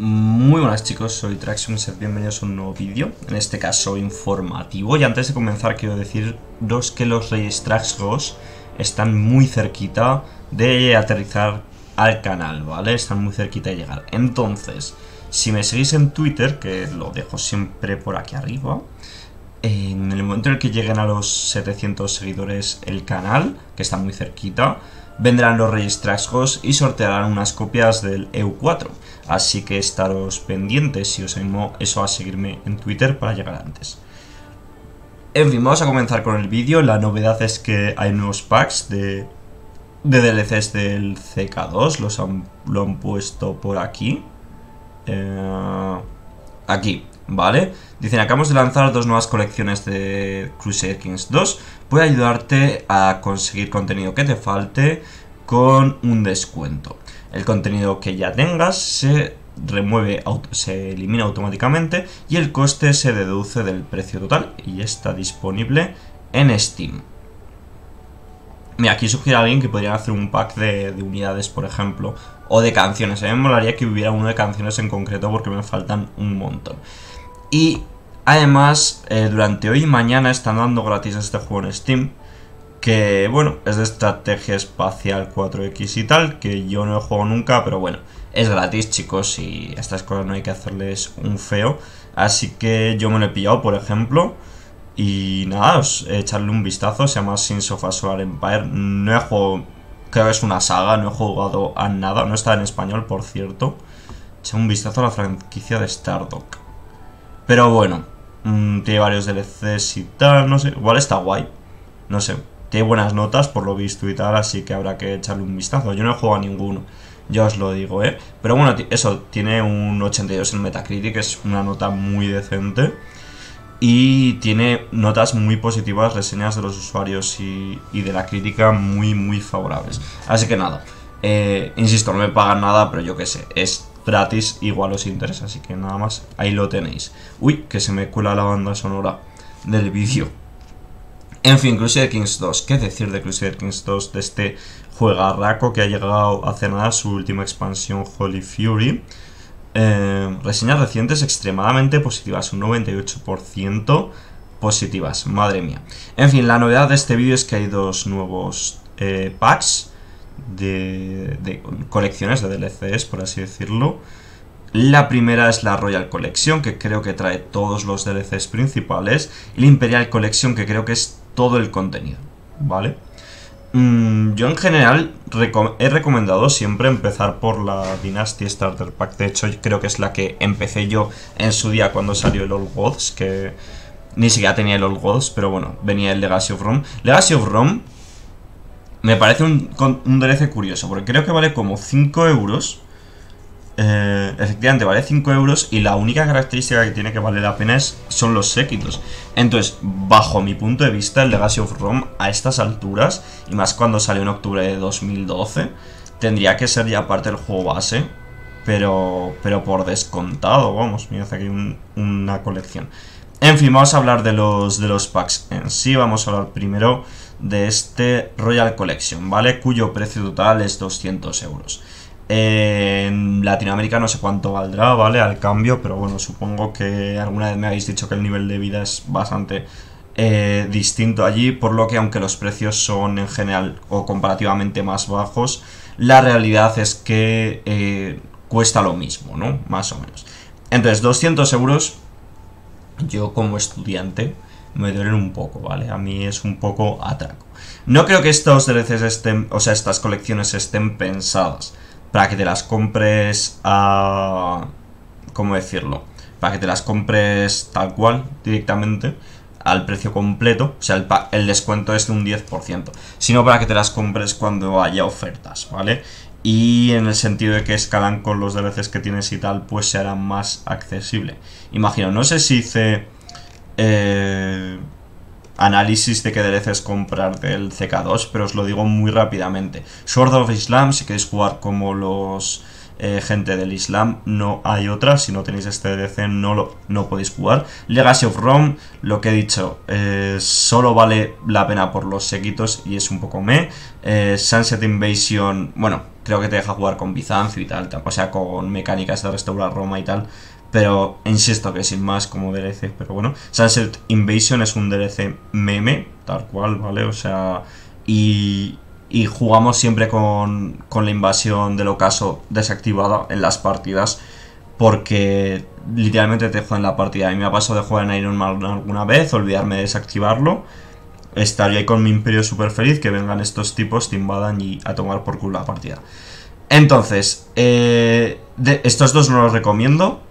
Muy buenas chicos, soy Traxion, bienvenidos a un nuevo vídeo, en este caso informativo. Y antes de comenzar quiero deciros que los Reyes Traxgos están muy cerquita de aterrizar al canal, ¿vale? Están muy cerquita de llegar. Entonces, si me seguís en Twitter, que lo dejo siempre por aquí arriba, en el momento en el que lleguen a los 700 seguidores el canal, que está muy cerquita, vendrán los Reyes y sortearán unas copias del EU4. Así que estaros pendientes si os animo eso a seguirme en Twitter para llegar antes. En fin, vamos a comenzar con el vídeo. La novedad es que hay nuevos packs de, de DLCs del CK2. Los han, lo han puesto por aquí. Eh, aquí. ¿vale? Dicen, acabamos de lanzar dos nuevas colecciones de Crusader Kings 2. Puede ayudarte a conseguir contenido que te falte con un descuento. El contenido que ya tengas se remueve, se elimina automáticamente y el coste se deduce del precio total y está disponible en Steam. Mira, aquí sugiere a alguien que podrían hacer un pack de, de, unidades, por ejemplo, o de canciones. A mí me molaría que hubiera uno de canciones en concreto porque me faltan un montón. Y además, eh, durante hoy y mañana están dando gratis este juego en Steam. Que bueno, es de estrategia espacial 4X y tal, que yo no he jugado nunca, pero bueno, es gratis, chicos, y a estas cosas no hay que hacerles un feo. Así que yo me lo he pillado, por ejemplo. Y nada, os echarle un vistazo, se llama Sin Sofa Solar Empire. No he jugado, creo que es una saga, no he jugado a nada, no está en español, por cierto. Echa un vistazo a la franquicia de Stardock. Pero bueno, mm, tiene varios DLCs y tal, no sé. Igual está guay. No sé. Tiene buenas notas por lo visto y tal, así que habrá que echarle un vistazo. Yo no he jugado a ninguno, ya os lo digo, ¿eh? Pero bueno, eso, tiene un 82 en Metacritic, es una nota muy decente. Y tiene notas muy positivas, reseñas de los usuarios y, de la crítica muy, muy favorables. Así que nada, eh, insisto, no me pagan nada, pero yo qué sé, es gratis, igual os interesa, así que nada más, ahí lo tenéis. Uy, que se me cuela la banda sonora del vídeo. En fin, Crusader Kings 2, ¿qué decir de Crusader Kings 2? De este juegarraco que ha llegado hace nada su última expansión Holy Fury. Eh, reseñas recientes extremadamente positivas, un 98% positivas, madre mía. En fin, la novedad de este vídeo es que hay dos nuevos eh, packs de, colecciones de DLCs, por así decirlo. La primera es la Royal Collection, que creo que trae todos los DLCs principales. Y la Imperial Collection, que creo que es todo el contenido. ¿Vale? Mm, yo en general he recomendado siempre empezar por la Dynasty Starter Pack. De hecho, creo que es la que empecé yo en su día cuando salió el Old Gods, que ni siquiera tenía el Old Gods, pero bueno, venía el Legacy of Rome. Legacy of Rome me parece un, un DLC curioso, porque creo que vale como 5 euros. Eh, efectivamente, vale 5 euros y la única característica que tiene que valer la pena es, son los séquitos. Entonces, bajo mi punto de vista, el Legacy of Rome a estas alturas, y más cuando salió en octubre de 2012, tendría que ser ya parte del juego base, pero, pero por descontado, vamos, mira, hace aquí un, una colección. En fin, vamos a hablar de los, de los packs en sí, vamos a hablar primero de este Royal Collection, ¿vale? Cuyo precio total es 200 euros. en Latinoamérica no sé cuánto valdrá, ¿vale? Al cambio, pero bueno, supongo que alguna vez me habéis dicho que el nivel de vida es bastante eh, distinto allí, por lo que aunque los precios son en general o comparativamente más bajos, la realidad es que eh, cuesta lo mismo, ¿no? Más o menos. Entonces, 200 euros, yo como estudiante, me duelen un poco, ¿vale? A mí es un poco atraco. No creo que estos DLCs estén, o sea, estas colecciones estén pensadas para que te las compres a... ¿Cómo decirlo? Para que te las compres tal cual, directamente, al precio completo. O sea, el, descuento es de un 10%. Sino para que te las compres cuando haya ofertas, ¿vale? Y en el sentido de que escalan con los DLCs que tienes y tal, pues se harán más accesible. Imagino, no sé si hice eh, análisis de qué es comprar del CK2, pero os lo digo muy rápidamente. Sword of Islam, si queréis jugar como los eh, gente del Islam, no hay otra. Si no tenéis este DLC, no, lo, no podéis jugar. Legacy of Rome, lo que he dicho, eh, solo vale la pena por los seguitos y es un poco me. Sunset Invasion, bueno, creo que te deja jugar con Bizancio y tal, o sea, con mecánicas de restaurar Roma y tal. Pero insisto que sin más como DLC, pero bueno. Sunset Invasion es un DLC meme, tal cual, ¿vale? O sea, y, jugamos siempre con, con la invasión del ocaso desactivada en las partidas. Porque literalmente te juegan la partida. y me ha pasado de jugar en Iron Man alguna vez, olvidarme de desactivarlo. Estaría ahí con mi imperio súper feliz, que vengan estos tipos, te invadan y a tomar por culo la partida. Entonces, eh, estos dos no los recomiendo.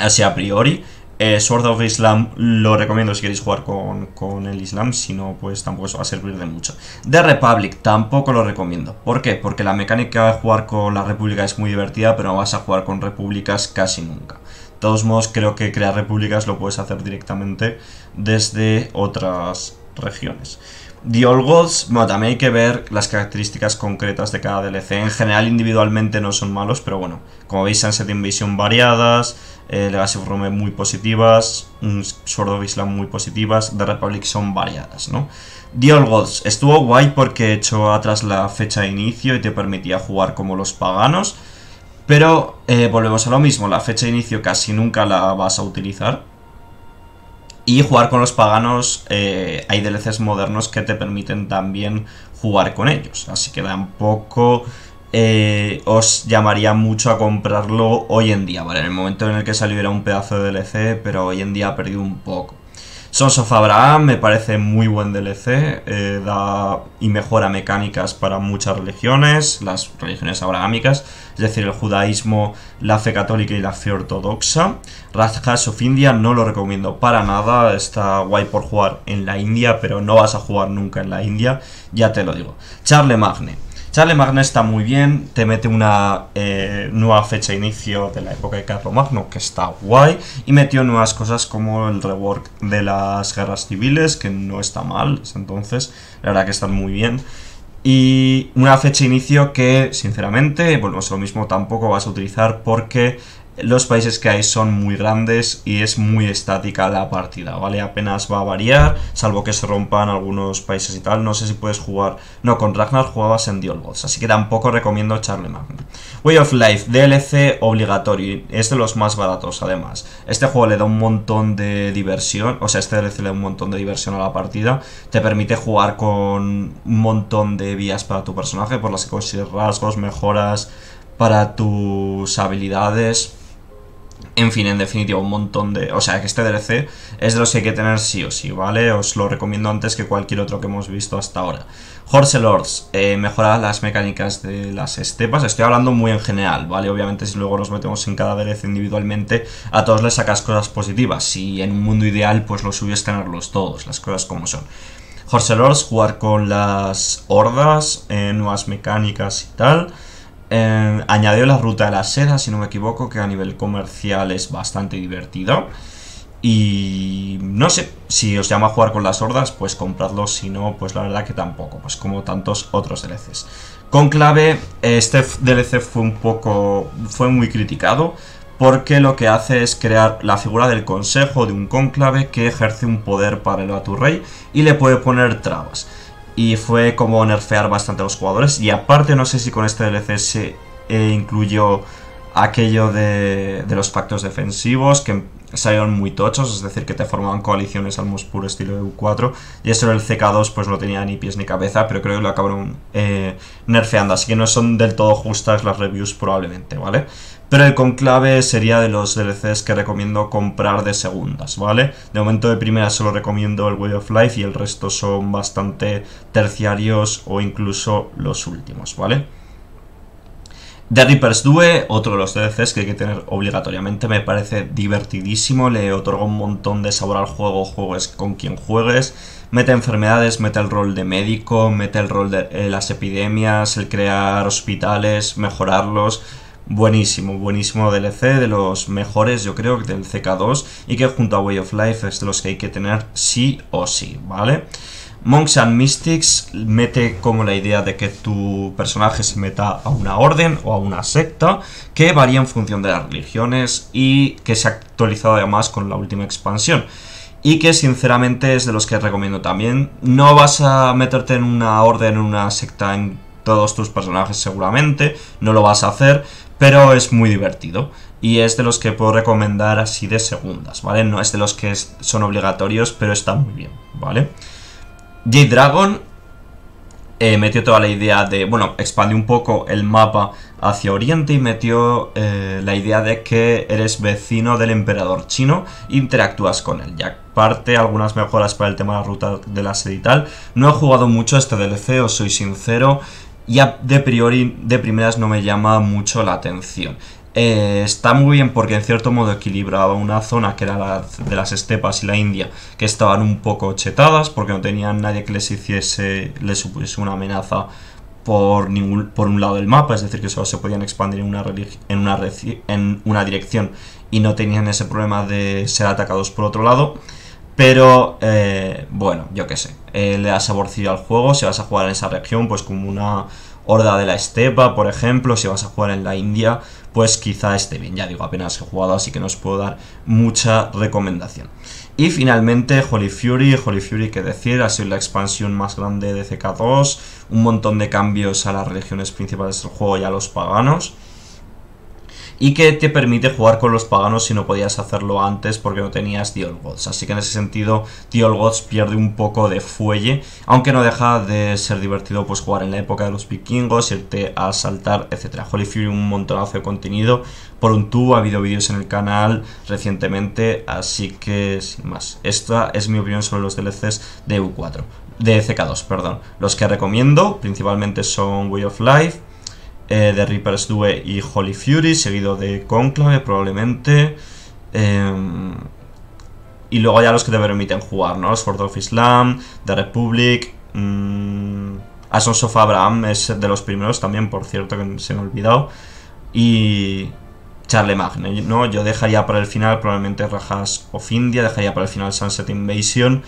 Así a priori. Eh, Sword of Islam lo recomiendo si queréis jugar con, con el Islam, si no, pues tampoco os va a servir de mucho. The Republic tampoco lo recomiendo. ¿Por qué? Porque la mecánica de jugar con la República es muy divertida, pero no vas a jugar con repúblicas casi nunca. De todos modos, creo que crear repúblicas lo puedes hacer directamente desde otras regiones. The All Gods, bueno, también hay que ver las características concretas de cada DLC. En general, individualmente no son malos, pero bueno, como veis, Sunset Invisión variadas, Legacy of Rome muy positivas, Sword of Islam muy positivas, The Republic son variadas, ¿no? The All Gods estuvo guay porque echó atrás la fecha de inicio y te permitía jugar como los paganos, pero eh, volvemos a lo mismo, la fecha de inicio casi nunca la vas a utilizar, y jugar con los paganos, eh, hay DLCs modernos que te permiten también jugar con ellos. Así que tampoco eh, os llamaría mucho a comprarlo hoy en día, ¿vale? En el momento en el que salió era un pedazo de DLC, pero hoy en día ha perdido un poco. Sons of Abraham me parece muy buen DLC, eh, da y mejora mecánicas para muchas religiones, las religiones abrahámicas, es decir, el judaísmo, la fe católica y la fe ortodoxa. Rajas of India no lo recomiendo para nada, está guay por jugar en la India, pero no vas a jugar nunca en la India, ya te lo digo. Charlemagne. Magne está muy bien, te mete una eh, nueva fecha de inicio de la época de Magno, que está guay, y metió nuevas cosas como el rework de las guerras civiles, que no está mal, entonces, la verdad que están muy bien. Y una fecha de inicio que, sinceramente, bueno, eso lo mismo, tampoco vas a utilizar porque los países que hay son muy grandes y es muy estática la partida, ¿vale? Apenas va a variar, salvo que se rompan algunos países y tal. No sé si puedes jugar... No, con Ragnar jugabas en Dial así que tampoco recomiendo echarle más. Way of Life, DLC obligatorio, es de los más baratos además. Este juego le da un montón de diversión, o sea, este DLC le da un montón de diversión a la partida. Te permite jugar con un montón de vías para tu personaje, por las que rasgos, mejoras para tus habilidades. En fin, en definitiva, un montón de... O sea, que este DLC es de los que hay que tener sí o sí, ¿vale? Os lo recomiendo antes que cualquier otro que hemos visto hasta ahora. Horse Lords, eh, mejorar las mecánicas de las estepas. Estoy hablando muy en general, ¿vale? Obviamente si luego nos metemos en cada DLC individualmente, a todos les sacas cosas positivas. Si en un mundo ideal, pues lo suyo es tenerlos todos, las cosas como son. Horse Lords, jugar con las hordas, eh, nuevas mecánicas y tal... Em, añadió la ruta de la seda, si no me equivoco, que a nivel comercial es bastante divertido. Y no sé, si os llama a jugar con las hordas, pues compradlo, si no, pues la verdad que tampoco, pues como tantos otros DLCs. Conclave, este DLC fue un poco, fue muy criticado, porque lo que hace es crear la figura del consejo de un cónclave que ejerce un poder paralelo a tu rey y le puede poner trabas y fue como nerfear bastante a los jugadores. Y aparte, no sé si con este DLC se incluyó aquello de, los pactos defensivos que salieron muy tochos, es decir, que te formaban coaliciones al más puro estilo e u 4 Y eso en el CK2 pues no tenía ni pies ni cabeza, pero creo que lo acabaron eh, nerfeando. Así que no son del todo justas las reviews probablemente, ¿vale? Pero el conclave sería de los DLCs que recomiendo comprar de segundas, ¿vale? De momento de primera solo recomiendo el Way of Life y el resto son bastante terciarios o incluso los últimos, ¿vale? The Reaper's 2 otro de los DLCs que hay que tener obligatoriamente, me parece divertidísimo, le otorga un montón de sabor al juego, juegues con quien juegues, mete enfermedades, mete el rol de médico, mete el rol de eh, las epidemias, el crear hospitales, mejorarlos, Buenísimo, buenísimo DLC, de los mejores yo creo del CK2 y que junto a Way of Life es de los que hay que tener sí o sí, ¿vale? Monks and Mystics mete como la idea de que tu personaje se meta a una orden o a una secta que varía en función de las religiones y que se ha actualizado además con la última expansión y que sinceramente es de los que recomiendo también. No vas a meterte en una orden, en una secta, en todos tus personajes seguramente, no lo vas a hacer, pero es muy divertido y es de los que puedo recomendar así de segundas, ¿vale? No es de los que son obligatorios, pero está muy bien, vale Jade J-Dragon eh, metió toda la idea de, bueno, expandió un poco el mapa hacia Oriente y metió eh, la idea de que eres vecino del emperador chino, interactúas con él. Ya parte algunas mejoras para el tema de la ruta de la sed y tal. No he jugado mucho a este DLC, os soy sincero ya de priori, de primeras, no me llama mucho la atención. Eh, está muy bien porque en cierto modo equilibraba una zona que era la de las estepas y la India que estaban un poco chetadas porque no tenían nadie que les hiciese, les supusiese una amenaza por, ningún, por un lado del mapa, es decir, que solo se podían expandir en, una en una dirección y no tenían ese problema de ser atacados por otro lado. Pero, eh, bueno, yo qué sé. Eh, le da saborcillo al juego. Si vas a jugar en esa región, pues como una horda de la estepa, por ejemplo. Si vas a jugar en la India, pues quizá esté bien. Ya digo, apenas he jugado, así que no os puedo dar mucha recomendación. Y finalmente, Holy Fury. Holy Fury, qué decir, ha sido la expansión más grande de CK2. Un montón de cambios a las religiones principales del juego y a los paganos y que te permite jugar con los paganos si no podías hacerlo antes porque no tenías Old Gods. Así que en ese sentido, Old Gods pierde un poco de fuelle, aunque no deja de ser divertido pues jugar en la época de los vikingos, irte a saltar, etc Holy Fury, un montonazo de contenido. Por un tubo ha habido vídeos en el canal recientemente, así que sin más. Esta es mi opinión sobre los DLCs de u 4 de CK2, perdón. Los que recomiendo principalmente son Way of Life, eh, The Reaper's 2 y Holy Fury, seguido de Conclave probablemente. Em, y luego ya los que te permiten jugar, ¿no? Sword of Islam, The Republic, mmm, Asons of Abraham es de los primeros también, por cierto, que se me ha olvidado. Y Charlemagne, ¿no? Yo dejaría para el final probablemente Rajas of India, dejaría para el final Sunset Invasion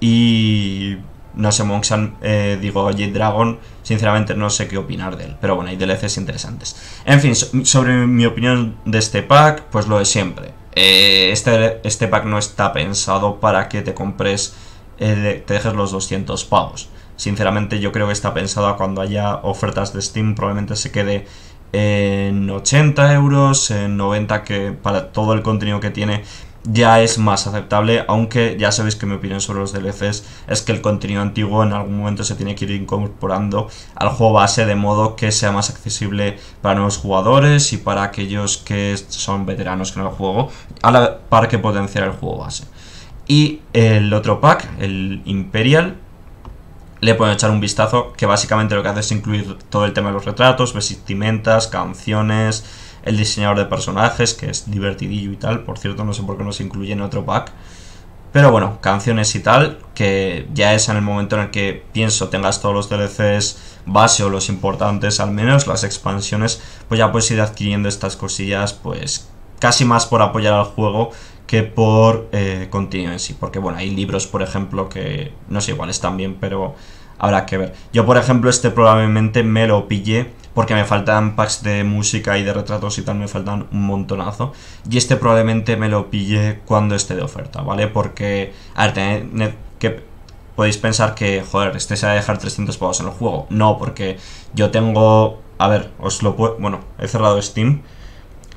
y no sé, Monksan, eh, digo, Jade Dragon, sinceramente no sé qué opinar de él. Pero bueno, hay DLCs interesantes. En fin, sobre mi opinión de este pack, pues lo de siempre. Eh, este, este pack no está pensado para que te compres, eh, te dejes los 200 pavos. Sinceramente yo creo que está pensado cuando haya ofertas de Steam, probablemente se quede en 80 euros, en 90 que para todo el contenido que tiene ya es más aceptable, aunque ya sabéis que mi opinión sobre los DLCs es que el contenido antiguo en algún momento se tiene que ir incorporando al juego base de modo que sea más accesible para nuevos jugadores y para aquellos que son veteranos en el juego, a la par que potenciar el juego base. Y el otro pack, el Imperial, le pueden echar un vistazo que básicamente lo que hace es incluir todo el tema de los retratos, vestimentas, canciones, el diseñador de personajes, que es divertidillo y tal. Por cierto, no sé por qué no se incluye en otro pack. Pero bueno, canciones y tal, que ya es en el momento en el que pienso tengas todos los DLCs base o los importantes al menos, las expansiones, pues ya puedes ir adquiriendo estas cosillas, pues casi más por apoyar al juego que por eh, contenido en sí. Porque bueno, hay libros, por ejemplo, que no sé, igual están bien, pero habrá que ver. Yo, por ejemplo, este probablemente me lo pillé porque me faltan packs de música y de retratos y tal, me faltan un montonazo. Y este probablemente me lo pille cuando esté de oferta, ¿vale? Porque, ver, tened, que podéis pensar que, joder, este se va a dejar 300 pavos en el juego. No, porque yo tengo, a ver, os lo puedo, bueno, he cerrado Steam,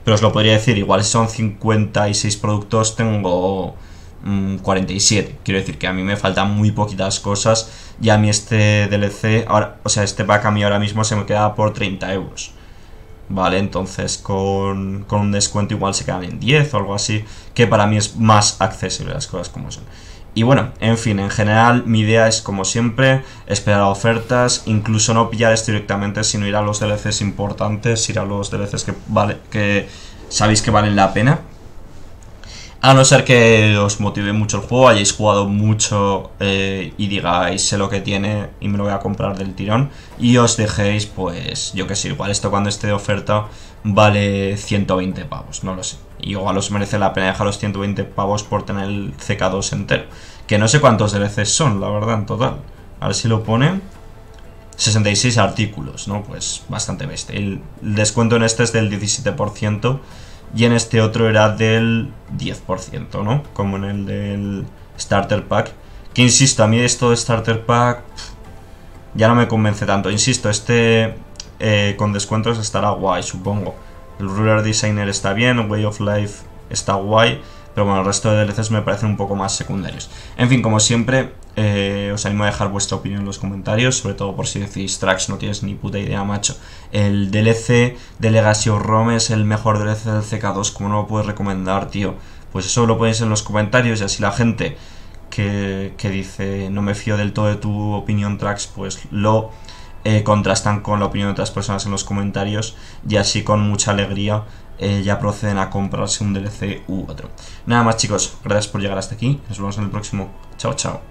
pero os lo podría decir, igual son 56 productos, tengo 47. Mm, Quiero decir que a mí me faltan muy poquitas cosas y a mí este DLC, ahora, o sea, este pack a mí ahora mismo se me queda por 30 euros. Vale, entonces con, un descuento igual se quedan en 10 o algo así, que para mí es más accesible las cosas como son. Y bueno, en fin, en general mi idea es como siempre, esperar a ofertas, incluso no pillar esto directamente, sino ir a los DLCs importantes, ir a los DLCs que, vale, que sabéis que valen la pena. A no ser que os motive mucho el juego, hayáis jugado mucho eh, y digáis sé lo que tiene y me lo voy a comprar del tirón. Y os dejéis, pues, yo que sé, igual esto cuando esté de oferta vale 120 pavos, no lo sé. Y igual os merece la pena dejar los 120 pavos por tener el CK2 entero. Que no sé cuántos DLCs son, la verdad, en total. A ver si lo pone 66 artículos, ¿no? Pues bastante bestia. El descuento en este es del 17% y en este otro era del 10%, ¿no? Como en el del Starter Pack. Que insisto, a mí esto de Starter Pack ya no me convence tanto. Insisto, este eh, con descuentos estará guay, supongo. El Ruler Designer está bien, Way of Life está guay, pero bueno, el resto de DLCs me parecen un poco más secundarios. En fin, como siempre, eh, os animo a dejar vuestra opinión en los comentarios, sobre todo por si decís tracks, no tienes ni puta idea, macho. El DLC de Legacy of Rome es el mejor DLC del CK2, como no lo puedes recomendar, tío? Pues eso lo ponéis en los comentarios y así la gente que, dice no me fío del todo de tu opinión, tracks, pues lo eh, contrastan con la opinión de otras personas en los comentarios y así con mucha alegría eh, ya proceden a comprarse un DLC u otro. Nada más chicos, gracias por llegar hasta aquí, nos vemos en el próximo. Chao, chao.